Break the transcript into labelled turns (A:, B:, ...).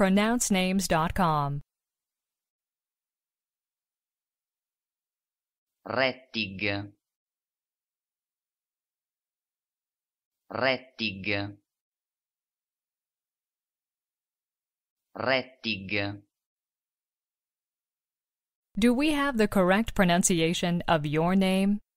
A: pronouncenames.com.
B: Rettig. Rettig. Rettig.
A: Do we have the correct pronunciation of your name?